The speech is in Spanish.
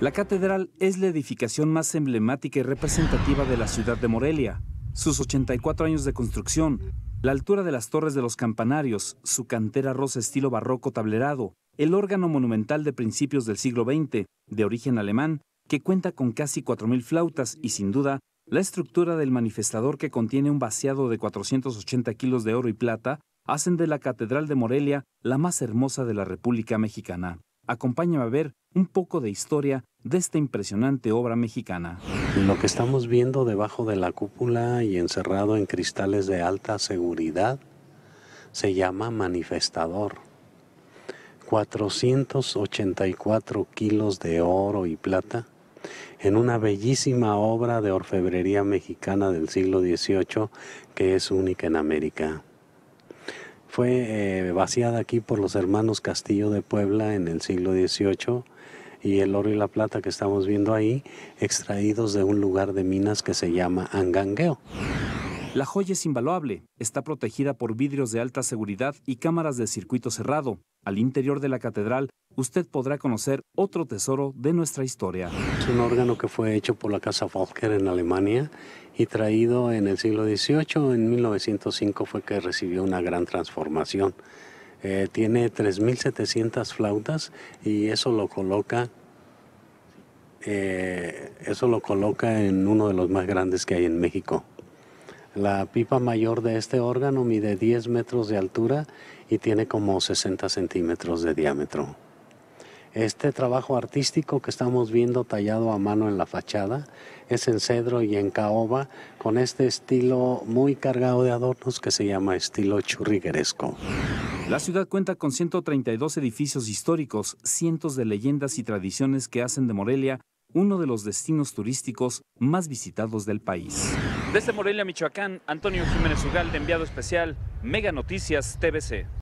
La catedral es la edificación más emblemática y representativa de la ciudad de Morelia. Sus 84 años de construcción, la altura de las torres de los campanarios, su cantera rosa estilo barroco tablerado, el órgano monumental de principios del siglo XX, de origen alemán, que cuenta con casi 4.000 flautas y sin duda, la estructura del manifestador que contiene un vaciado de 480 kilos de oro y plata, hacen de la Catedral de Morelia la más hermosa de la República Mexicana. Acompáñame a ver un poco de historia de esta impresionante obra mexicana. Lo que estamos viendo debajo de la cúpula y encerrado en cristales de alta seguridad se llama manifestador. 484 kilos de oro y plata en una bellísima obra de orfebrería mexicana del siglo XVIII que es única en América fue eh, vaciada aquí por los hermanos Castillo de Puebla en el siglo XVIII y el oro y la plata que estamos viendo ahí, extraídos de un lugar de minas que se llama Angangueo. La joya es invaluable, está protegida por vidrios de alta seguridad y cámaras de circuito cerrado. Al interior de la catedral usted podrá conocer otro tesoro de nuestra historia. Es un órgano que fue hecho por la Casa Volker en Alemania y traído en el siglo XVIII. En 1905 fue que recibió una gran transformación. Eh, tiene 3.700 flautas y eso lo coloca eh, eso lo coloca en uno de los más grandes que hay en México. La pipa mayor de este órgano mide 10 metros de altura y tiene como 60 centímetros de diámetro. Este trabajo artístico que estamos viendo tallado a mano en la fachada es en cedro y en caoba con este estilo muy cargado de adornos que se llama estilo churrigueresco. La ciudad cuenta con 132 edificios históricos, cientos de leyendas y tradiciones que hacen de Morelia uno de los destinos turísticos más visitados del país. Desde Morelia, Michoacán, Antonio Jiménez Ugal, enviado especial, Mega Noticias TVC.